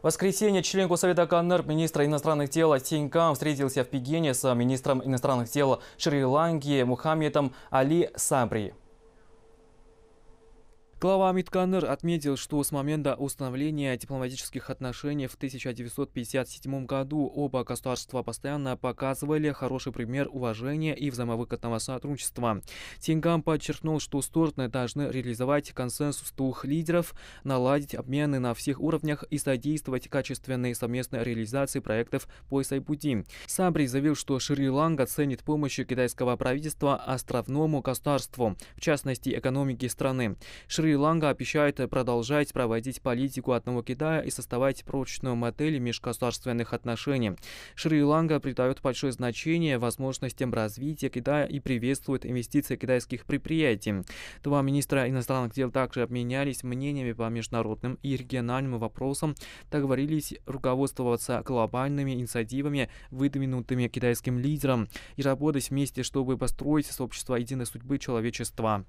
В воскресенье член Госсовета КНР, министра иностранных дел Син встретился в Пекине с министром иностранных дел Шри-Ланки Мухаммедом Али Сабри. Глава Амит Каннер отметил, что с момента установления дипломатических отношений в 1957 году оба государства постоянно показывали хороший пример уважения и взаимовыгодного сотрудничества. Тингам подчеркнул, что стороны должны реализовать консенсус двух лидеров, наладить обмены на всех уровнях и содействовать качественной совместной реализации проектов по Сайбуди. Сабри заявил, что Шри-Ланка ценит помощь китайского правительства островному государству, в частности экономике страны. Шри Шри-Ланка обещает продолжать проводить политику одного Китая и составлять прочную модель межгосударственных отношений. Шри-Ланка придает большое значение возможностям развития Китая и приветствует инвестиции китайских предприятий. Два министра иностранных дел также обменялись мнениями по международным и региональным вопросам, договорились руководствоваться глобальными инициативами, выдвинутыми китайским лидером, и работать вместе, чтобы построить сообщество единой судьбы человечества.